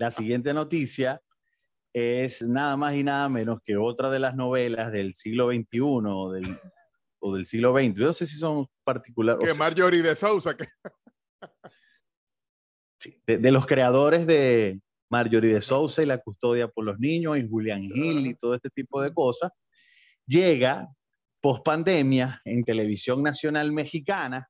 La siguiente noticia es nada más y nada menos que otra de las novelas del siglo XXI o del, del siglo XX. Yo no sé si son particulares. Que Marjorie de Sousa. De, los creadores de Marjorie de Sousa y la custodia por los niños y Julian Hill y todo este tipo de cosas, llega post pandemia en televisión nacional mexicana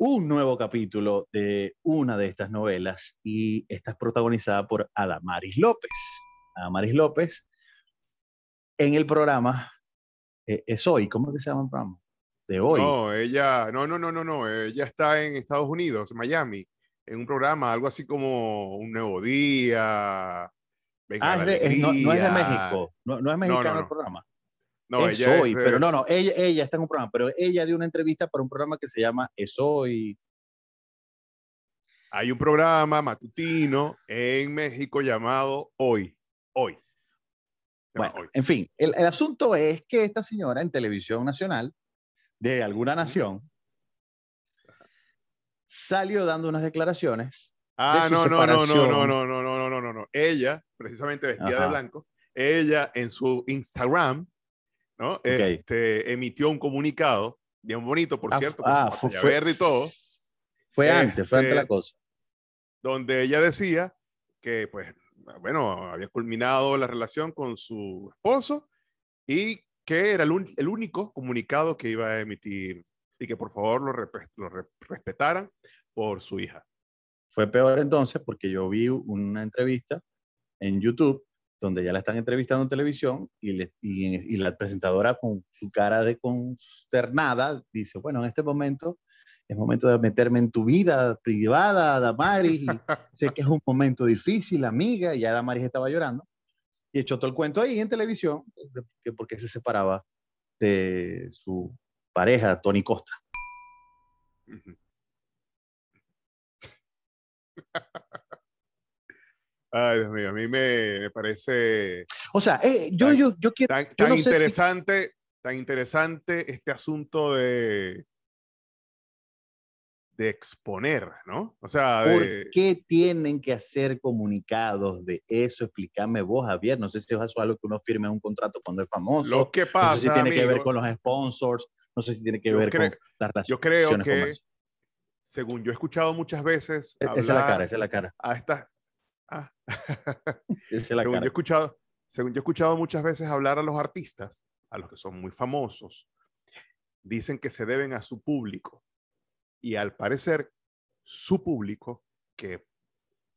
un nuevo capítulo de una de estas novelas y está protagonizada por Adamaris López. Adamaris López en el programa eh, es hoy, ¿cómo es que se llama el programa? De hoy. No, ella, no, no, no, no, no, ella está en Estados Unidos, Miami, en un programa, algo así como Un Nuevo Día. ah, no, es de México, no, es mexicano el programa. No, ella hoy, pero no, no, ella, está en un programa, pero ella dio una entrevista para un programa que se llama Es hoy. Hay un programa matutino en México llamado Hoy, Hoy. Bueno, en fin, el, asunto es que esta señora en televisión nacional de alguna nación salió dando unas declaraciones. Ah, no, no, no, no, no, no, no, no, no, Ella, precisamente vestida de blanco, ella en su Instagram este, emitió un comunicado, bien bonito, por ah, cierto, ah, fue, y Fue antes, fue antes la este, cosa. Donde ella decía que, pues, bueno, había culminado la relación con su esposo y que era el, único comunicado que iba a emitir y que por favor lo, respetaran por su hija. Fue peor entonces porque yo vi una entrevista en YouTube donde ya la están entrevistando en televisión y, la presentadora con su cara de consternada dice, bueno, en este momento es momento de meterme en tu vida privada, Damaris, sé que es un momento difícil, amiga, y ya Damaris estaba llorando, y echó todo el cuento ahí en televisión, que porque se separaba de su pareja, Tony Costa. Ay, Dios mío, a mí me, me parece. O sea, eh, yo, yo, yo, quiero. Tan, interesante, tan interesante este asunto de de exponer, ¿no? O sea, ¿por qué tienen que hacer comunicados de eso? Explícame vos, Javier. No sé si es algo que uno firme un contrato cuando es famoso. Lo que pasa, no sé si tiene que ver con los sponsors. No sé si tiene que ver con las relaciones. Yo creo que, según yo he escuchado muchas veces, e-, esa es la cara, esa es la cara. A estas, Ah. según, yo he escuchado, yo he escuchado muchas veces hablar a los artistas, a los que son muy famosos, dicen que se deben a su público. Y al parecer, su público, que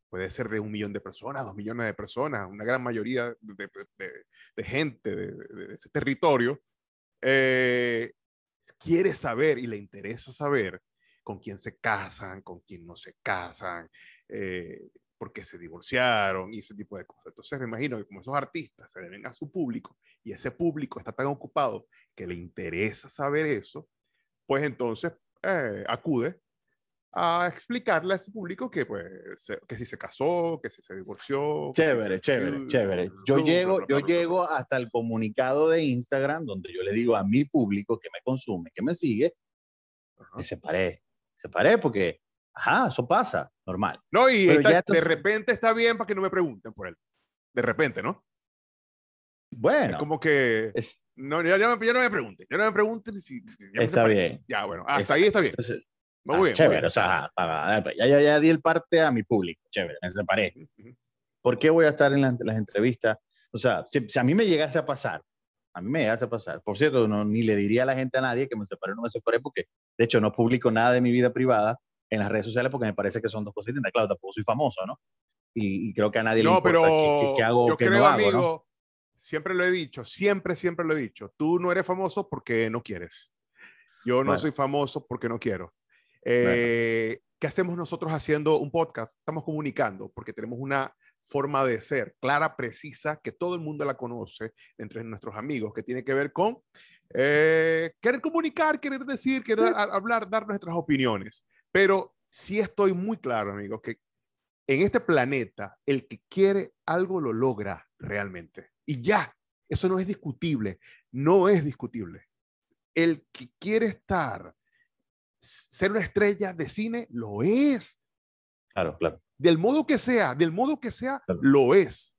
puede ser de un millón de personas, dos millones de personas, una gran mayoría de, gente de, ese territorio, eh, quiere saber y le interesa saber con quién se casan, con quién no se casan, eh, porque se divorciaron y ese tipo de cosas. Entonces me imagino que como esos artistas se deben a su público y ese público está tan ocupado que le interesa saber eso, pues entonces eh, acude a explicarle a ese público que, pues, que si se casó, que si se divorció. Chévere, chévere, chévere. Yo llego, yo llego hasta el comunicado de Instagram donde yo le digo a mi público que me consume, que me sigue, se que Se separé porque Ajá, eso pasa, normal. No, y de repente está bien para que no me pregunten por él. De repente, ¿no? Bueno. Es como que. No, ya, no me pregunten, ya no me pregunten si. está bien. Ya, bueno, hasta ahí está bien. muy ah, bien, chévere, o sea, pues, ya, ya, di el parte a mi público, chévere, me separé. ¿Por qué voy a estar en las entrevistas? O sea, si, a mí me llegase a pasar, a mí me llegase a pasar, por cierto, no, ni le diría a la gente a nadie que me separé no me separé, porque de hecho no publico nada de mi vida privada, en las redes sociales porque me parece que son dos cosas distintas. Claro, tampoco soy famoso, ¿no? Y, creo que a nadie no, le importa pero qué, hago, yo qué no hago, amigo, Siempre lo he dicho, siempre, siempre lo he dicho. Tú no eres famoso porque no quieres. Yo no soy famoso porque no quiero. Eh, ¿Qué hacemos nosotros haciendo un podcast? Estamos comunicando porque tenemos una forma de ser clara, precisa, que todo el mundo la conoce entre nuestros amigos, que tiene que ver con eh, querer comunicar, querer decir, querer hablar, dar nuestras opiniones. Pero sí estoy muy claro, amigos, que en este planeta el que quiere algo lo logra realmente. Y ya, eso no es discutible, no es discutible. El que quiere estar, ser una estrella de cine, lo es. Claro, claro. Del modo que sea, del modo que sea, lo es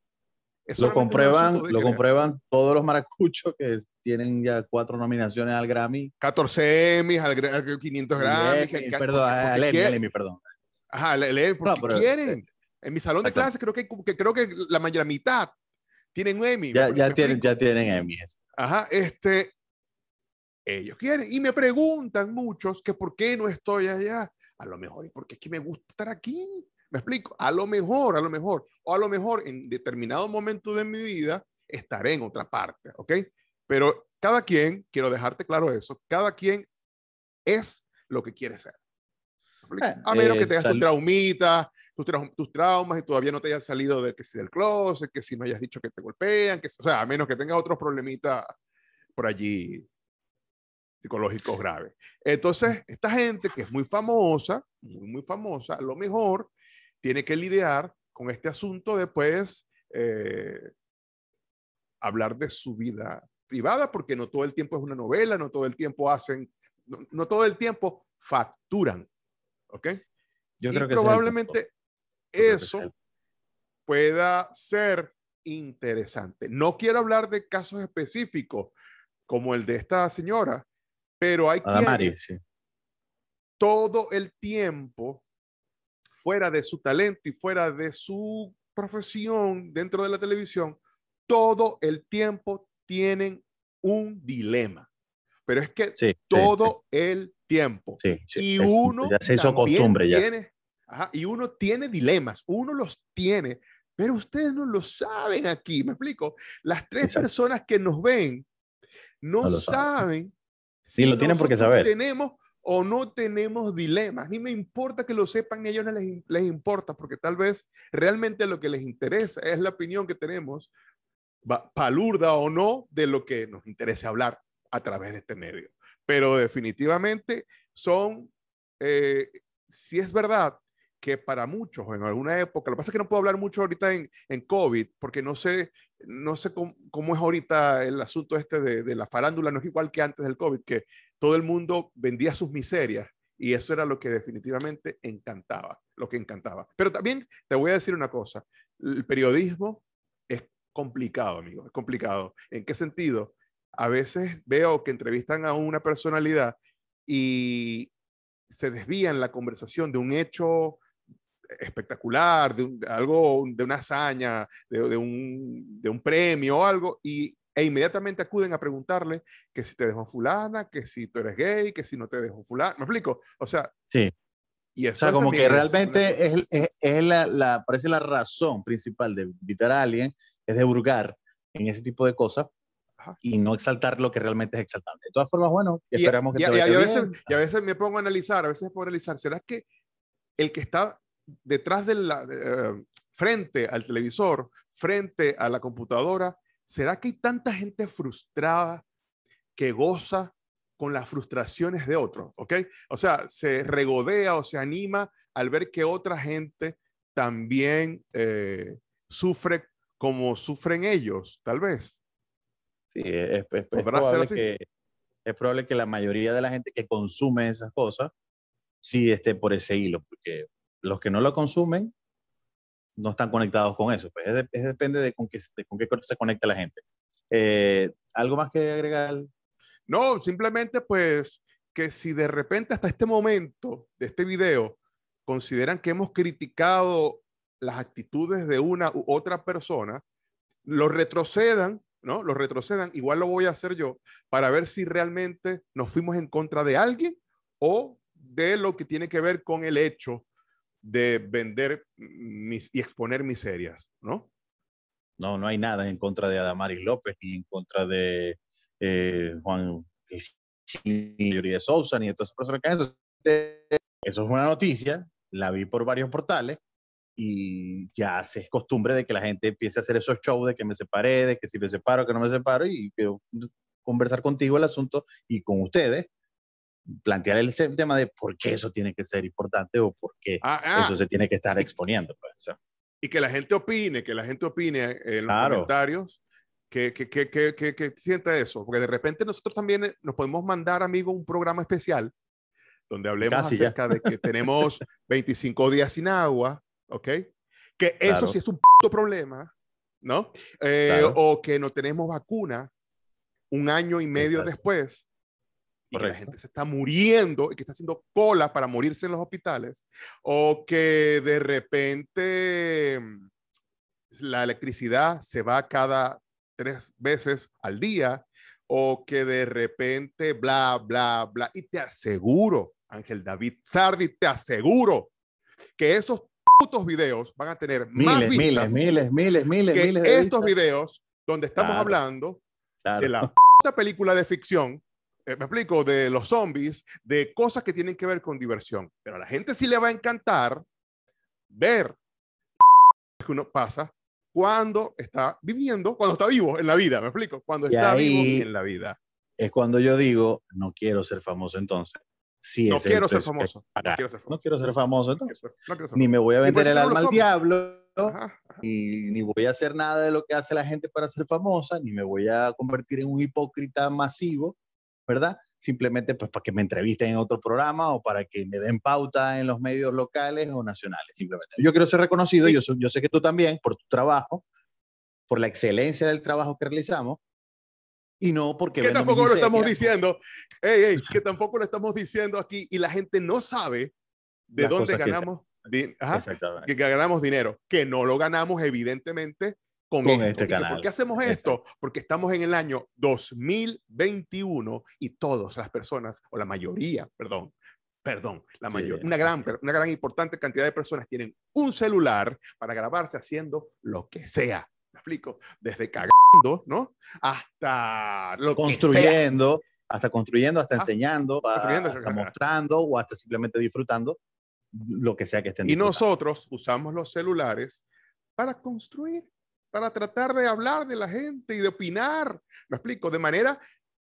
lo comprueban, lo comprueban todos los maracuchos que tienen ya cuatro nominaciones al Grammy. 14 Emmys, al, 500 Grammy perdón, al Emmy, perdón. Ajá, al Emmy, porque quieren. Eh, en mi salón de clases creo que, que, creo que la, mayor mitad tienen Emmy. Ya, ya tienen, ya tienen Emmy. Ajá, este, ellos quieren. Y me preguntan muchos que por qué no estoy allá. A lo mejor porque es que me gusta estar aquí. Me explico, a lo mejor, a lo mejor, o a lo mejor en determinado momento de mi vida estaré en otra parte, ¿ok? Pero cada quien, quiero dejarte claro eso, cada quien es lo que quiere ser. A menos que eh, tengas tus traumitas, tus, traumas y todavía no te hayas salido de que si del closet, que si no hayas dicho que te golpean, que, o sea, a menos que tengas otros problemitas por allí psicológicos graves. Entonces, esta gente que es muy famosa, muy, muy famosa, a lo mejor tiene que lidiar con este asunto después eh, hablar de su vida privada, porque no todo el tiempo es una novela, no todo el tiempo hacen, no, todo el tiempo facturan, ¿ok? Yo creo que probablemente eso pueda ser interesante. No quiero hablar de casos específicos como el de esta señora, pero hay que todo el tiempo fuera de su talento y fuera de su profesión dentro de la televisión, todo el tiempo tienen un dilema. Pero es que todo el tiempo. y uno ya se costumbre ya. Tiene, y uno tiene dilemas, uno los tiene, pero ustedes no lo saben aquí, me explico. Las tres personas que nos ven no, saben. sí Si lo tienen porque saber. Tenemos o no tenemos dilemas. Ni me importa que lo sepan, a ellos les, les importa, porque tal vez realmente lo que les interesa es la opinión que tenemos, palurda o no, de lo que nos interesa hablar a través de este medio. Pero definitivamente son, eh, si es verdad que para muchos en alguna época, lo que pasa es que no puedo hablar mucho ahorita en, en COVID, porque no sé, no sé cómo, cómo, es ahorita el asunto este de, de la farándula, no es igual que antes del COVID, que todo el mundo vendía sus miserias y eso era lo que definitivamente encantaba, lo que encantaba. Pero también te voy a decir una cosa, el periodismo es complicado, amigo, es complicado. ¿En qué sentido? A veces veo que entrevistan a una personalidad y se desvían la conversación de un hecho espectacular, de, algo, de una hazaña, de, un, de un premio o algo, y e inmediatamente acuden a preguntarle que si te dejó fulana, que si tú eres gay, que si no te dejó fulana. ¿Me explico? O sea, sí. Y o sea, como que realmente es, es, la, parece la razón principal de invitar a alguien, es de burgar en ese tipo de cosas y no exaltar lo que realmente es exaltable. De todas formas, bueno, esperamos que y, te a veces, Y a veces me pongo a analizar, a veces puedo analizar, ¿será que el que está detrás de la, eh, frente al televisor, frente a la computadora, ¿Será que hay tanta gente frustrada que goza con las frustraciones de otros? ¿Ok? O sea, se regodea o se anima al ver que otra gente también eh, sufre como sufren ellos, tal vez. Sí, es, probable que, es probable que la mayoría de la gente que consume esas cosas sí esté por ese hilo, porque los que no lo consumen no están conectados con eso. Pues es, depende de con, qué, con se conecta la gente. Eh, ¿Algo más que agregar? No, simplemente pues que si de repente hasta este momento de este video consideran que hemos criticado las actitudes de una u otra persona, lo retrocedan, ¿no? Lo retrocedan, igual lo voy a hacer yo, para ver si realmente nos fuimos en contra de alguien o de lo que tiene que ver con el hecho de vender mis, y exponer miserias, ¿no? No, no hay nada en contra de Adamaris López ni en contra de eh, Juan y de Sousa ni de todas esas personas que Eso es una noticia, la vi por varios portales y ya se es costumbre de que la gente empiece a hacer esos shows de que me separé, de que si me separo, que no me separo y quiero conversar contigo el asunto y con ustedes plantear el tema de por qué eso tiene que ser importante o por qué ah, ah. eso se tiene que estar exponiendo. Pues, y que la gente opine, que la gente opine en los comentarios. Que, que, sienta eso, porque de repente nosotros también eh, nos podemos mandar, amigo, un programa especial donde hablemos acerca de que tenemos 25 días sin agua, ¿ok? Que eso sí es un problema, ¿no? Eh, o que no tenemos vacuna un año y medio después y que la gente se está muriendo y que está haciendo colas para morirse en los hospitales, o que de repente mm, la electricidad se va cada tres veces al día, o que de repente bla, bla, bla. Y te aseguro, Ángel David Sardi, te aseguro que esos putos videos van a tener miles, miles, miles, miles, miles, que estos videos donde estamos hablando de la puta película de ficción eh, me explico, de los zombies, de cosas que tienen que ver con diversión. Pero a la gente sí le va a encantar ver que uno pasa cuando está viviendo, cuando está vivo en la vida, me explico, cuando está vivo en la vida. Es cuando yo digo, no quiero ser famoso entonces. Sí, no, quiero ser famoso, no, quiero ser famoso, Entonces. Ni me voy a vender el alma al diablo. Y ni voy a hacer nada de lo que hace la gente para ser famosa, ni me voy a convertir en un hipócrita masivo, ¿verdad? Simplemente pues para que me entrevisten en otro programa o para que me den pauta en los medios locales o nacionales, Yo quiero ser reconocido, y yo, yo sé que tú también, por tu trabajo, por la excelencia del trabajo que realizamos, y no porque... Que tampoco lo estamos diciendo, que tampoco lo estamos diciendo aquí y la gente no sabe de dónde ganamos, ganamos dinero, que no lo ganamos evidentemente con, este canal. ¿Por qué hacemos esto? Porque estamos en el año 2021 y todas las personas, o la mayoría, perdón, perdón, la mayoría, una gran, una gran importante cantidad de personas tienen un celular para grabarse haciendo lo que sea. ¿Me explico? Desde cagando, ¿no? Hasta lo construyendo, hasta construyendo, hasta ah, enseñando, hasta, mostrando o hasta simplemente disfrutando lo que sea que estén. Y nosotros usamos los celulares para construir para tratar de hablar de la gente y de opinar, lo explico, de manera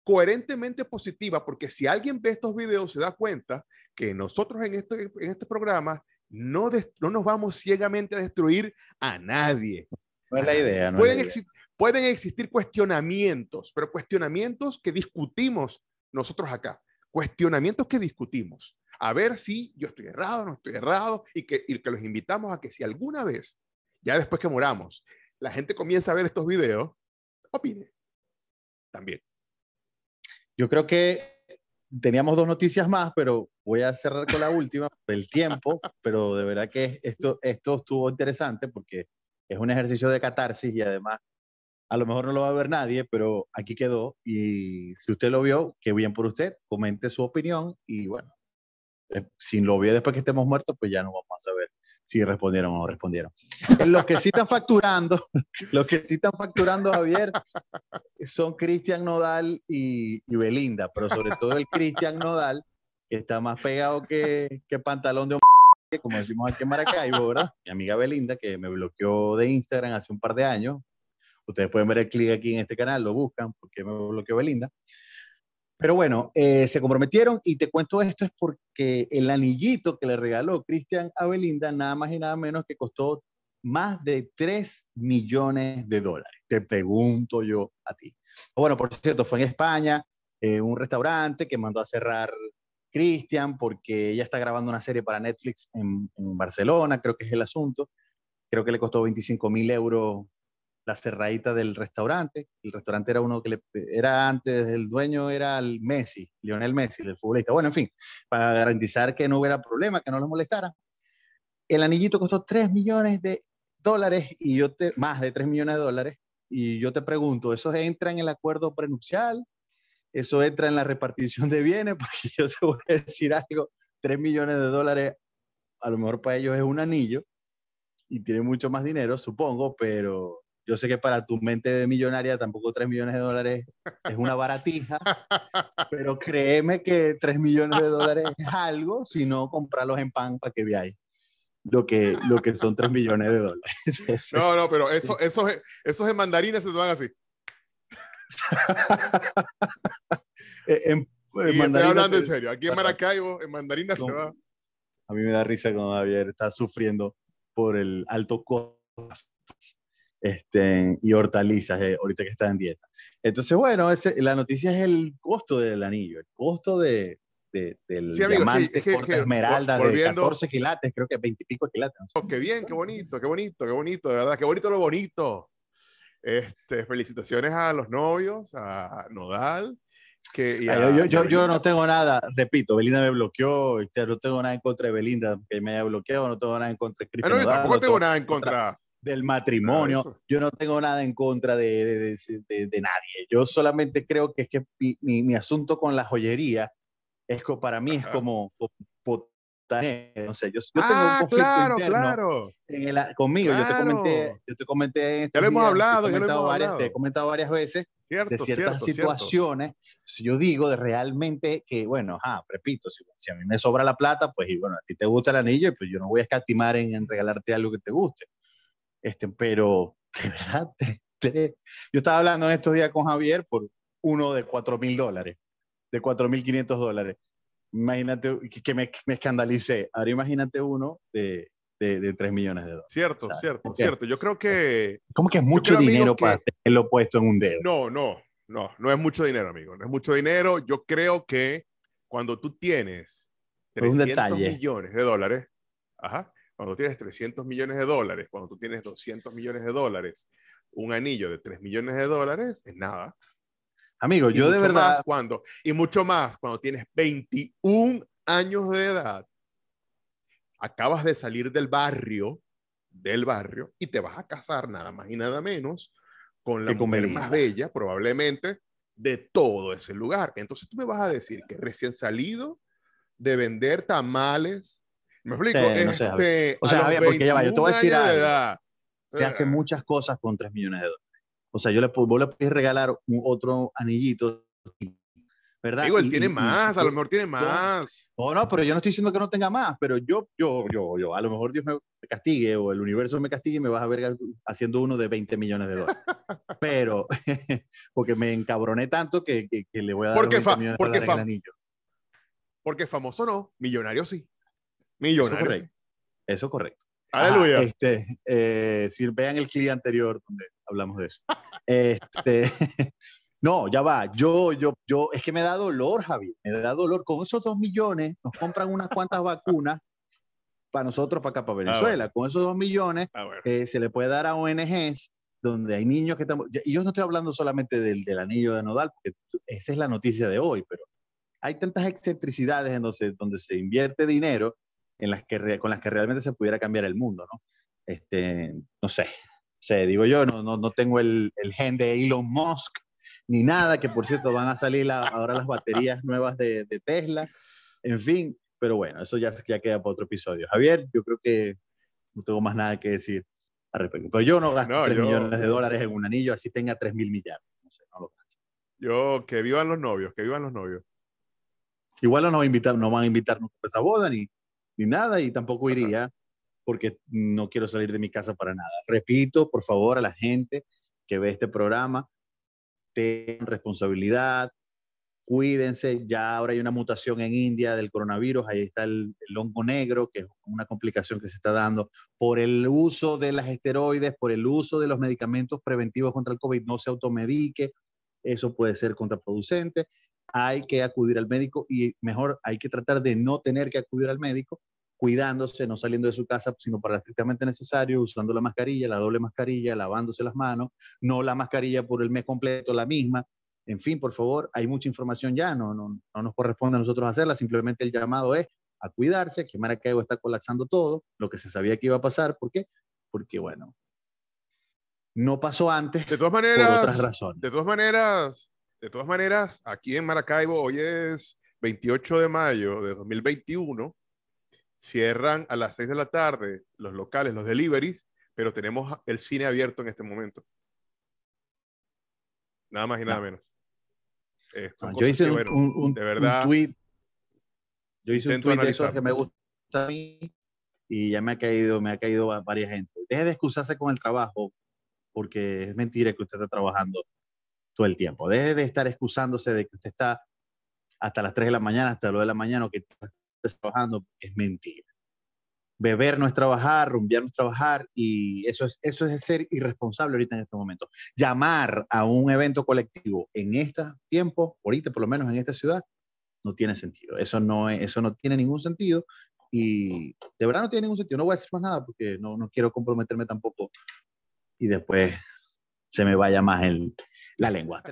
coherentemente positiva, porque si alguien ve estos videos se da cuenta que nosotros en este, en este programa no, no nos vamos ciegamente a destruir a nadie. No es la idea. No pueden, pueden existir cuestionamientos, pero cuestionamientos que discutimos nosotros acá, cuestionamientos que discutimos, a ver si yo estoy errado, no estoy errado, y que, y que los invitamos a que si alguna vez, ya después que moramos, la gente comienza a ver estos videos, opine también. Yo creo que teníamos dos noticias más, pero voy a cerrar con la última del tiempo, pero de verdad que esto, esto estuvo interesante porque es un ejercicio de catarsis y además a lo mejor no lo va a ver nadie, pero aquí quedó y si usted lo vio, qué bien por usted, comente su opinión y bueno, eh, si lo vio después que estemos muertos, pues ya no vamos a saber si respondieron o no respondieron. Los que sí están facturando, los que sí están facturando, Javier, son Cristian Nodal y, Belinda, pero sobre todo el Cristian Nodal, que está más pegado que, pantalón de hombre, como decimos aquí en Maracaibo, ¿verdad? Mi amiga Belinda, que me bloqueó de Instagram hace un par de años. Ustedes pueden ver el clic aquí en este canal, lo buscan, porque me bloqueó Belinda. Pero bueno, eh, se comprometieron y te cuento esto es porque el anillito que le regaló Cristian a Belinda nada más y nada menos que costó más de 3 millones de dólares. Te pregunto yo a ti. Bueno, por cierto, fue en España, eh, un restaurante que mandó a cerrar Cristian porque ella está grabando una serie para Netflix en, en Barcelona, creo que es el asunto. Creo que le costó 25 mil euros la cerradita del restaurante. El restaurante era uno que le, era antes, el dueño era el Messi, Lionel Messi, el futbolista. Bueno, en fin, para garantizar que no hubiera problema, que no lo molestara. El anillito costó 3 millones de dólares y yo te, más de 3 millones de dólares. Y yo te pregunto, ¿eso entra en el acuerdo prenupcial? ¿Eso entra en la repartición de bienes? Porque yo te voy a decir algo, 3 millones de dólares a lo mejor para ellos es un anillo y tiene mucho más dinero, supongo, pero yo sé que para tu mente millonaria tampoco 3 millones de dólares es una baratija, pero créeme que 3 millones de dólares es algo, si no comprarlos en pan para que veáis lo que, lo que son 3 millones de dólares. no, no, pero eso, esos, esos en mandarines se van así. Eh, en, estoy hablando en serio. Aquí en Maracaibo, en mandarinas se va. A mí me da risa cuando Javier está sufriendo por el alto costo este, y hortalizas, eh, ahorita que está en dieta. Entonces, bueno, la noticia es el costo del anillo, el costo de, del diamante, que, esmeralda de 14 quilates, creo que 20 y pico quilates. Oh, qué bien, qué bonito, qué bonito, qué bonito, de verdad, qué bonito lo bonito. Este, felicitaciones a los novios, a Nodal. Que, yo, yo, no tengo nada, repito, Belinda me bloqueó, este, no tengo nada en contra de Belinda que me haya bloqueado, no tengo nada en contra de ah, Cristian. yo tampoco tengo nada en contra del matrimonio. yo no tengo nada en contra de, de, de, nadie. Yo solamente creo que es que mi, asunto con la joyería es que para mí es como potente. O sea, yo, tengo un ah, conflicto claro, interno claro. conmigo. Yo te comenté, yo te comenté ya lo hemos hablado, te he, comentado varias veces de ciertas situaciones. Si yo digo de realmente que, bueno, repito, si, a mí me sobra la plata, pues y bueno, a ti te gusta el anillo, pues yo no voy a escatimar en regalarte algo que te guste. Este, pero, de verdad, yo estaba hablando en estos días con Javier por uno de 4 mil dólares, de 4 mil 500 dólares. Imagínate que me, me, escandalicé. Ahora imagínate uno de, de, 3 millones de dólares. Cierto, cierto, cierto. Yo creo que. ¿Cómo que es mucho dinero para tenerlo puesto en un dedo? No, no, no, no es mucho dinero, amigo. No es mucho dinero. Yo creo que cuando tú tienes 300 millones de dólares, ajá, cuando tienes 300 millones de dólares, cuando tú tienes 200 millones de dólares, un anillo de 3 millones de dólares es nada. Amigo, yo de verdad. cuando, y mucho más cuando tienes 21 años de edad, acabas de salir del barrio, del barrio, y te vas a casar nada más y nada menos con la mujer más bella, probablemente, de todo ese lugar. Entonces tú me vas a decir que recién salido de vender tamales me explico. Este, o sea, a porque ya va, yo te voy a decir algo. se hace eh. hacen muchas cosas con 3 millones de dólares. O sea, yo le, puedo le puedes regalar otro anillito, ¿verdad? Digo, él tiene más, a lo mejor tiene más. o oh, no, pero yo no estoy diciendo que no tenga más, pero yo, yo, yo, yo, a lo mejor Dios me castigue o el universo me castigue y me vas a ver haciendo uno de 20 millones de dólares. pero, porque me encabroné tanto que, le voy a dar porque 20 millones de dólares Porque famoso no, millonario sí millones Eso correcto. Eso correcto. Aleluya. este, eh, vean el clip anterior donde hablamos de eso. este, no, ya va. Yo, yo, yo, es que me da dolor, Javi. Me da dolor. Con esos dos millones nos compran unas cuantas vacunas para nosotros, para acá, para ah, Venezuela. Con esos dos millones ah, eh, se le puede dar a ONGs donde hay niños que estamos... Y yo no estoy hablando solamente del, del anillo de nodal, porque esa es la noticia de hoy, pero hay tantas excentricidades en donde, donde se invierte dinero en las que, con las que realmente se pudiera cambiar el mundo, ¿no? Este, no sé, digo yo, no, no, no tengo el, el, gen de Elon Musk ni nada, que por cierto van a salir ahora las baterías nuevas de, Tesla, en fin, pero bueno, eso ya, ya queda para otro episodio. Javier, yo creo que no tengo más nada que decir al respecto, pero yo no gasto 3 millones de dólares en un anillo, así tenga 3 mil millones, Yo, que vivan los novios, que vivan los novios. Igual no nos, invitar, no van a invitar a esa boda, ni, ni nada y tampoco iría porque no quiero salir de mi casa para nada. Repito, por favor, a la gente que ve este programa, tengan responsabilidad, cuídense, ya ahora hay una mutación en India del coronavirus, ahí está el, el, hongo negro, que es una complicación que se está dando por el uso de las esteroides, por el uso de los medicamentos preventivos contra el COVID, no se automedique, eso puede ser contraproducente hay que acudir al médico y mejor hay que tratar de no tener que acudir al médico cuidándose, no saliendo de su casa, sino para lo estrictamente necesario, usando la mascarilla, la doble mascarilla, lavándose las manos, no la mascarilla por el mes completo, la misma. En fin, por favor, hay mucha información ya, no, no, nos corresponde a nosotros hacerla, simplemente el llamado es a cuidarse, que Maracaibo está colapsando todo, lo que se sabía que iba a pasar, ¿por qué? Porque, bueno, no pasó antes. De todas maneras, por otras razones. De todas maneras, de todas maneras, aquí en Maracaibo, hoy es 28 de mayo de 2021, cierran a las 6 de la tarde los locales, los deliveries, pero tenemos el cine abierto en este momento. Nada más y nada menos. yo hice un, tweet. Yo hice un tweet de que me gusta a mí y ya me ha caído, me ha caído a varias gente. Deje de excusarse con el trabajo, porque es mentira que usted está trabajando todo el tiempo. Deje de estar excusándose de que usted está hasta las 3 de la mañana, hasta lo de la mañana, o que está trabajando, es mentira. Beber no es trabajar, rumbear no es trabajar, y eso es, eso es ser irresponsable ahorita en este momento. Llamar a un evento colectivo en este tiempo, ahorita por lo menos en esta ciudad, no tiene sentido. Eso no, eso no tiene ningún sentido, y de verdad no tiene ningún sentido. No voy a decir más nada porque no, no quiero comprometerme tampoco y después se me vaya más el, la lengua.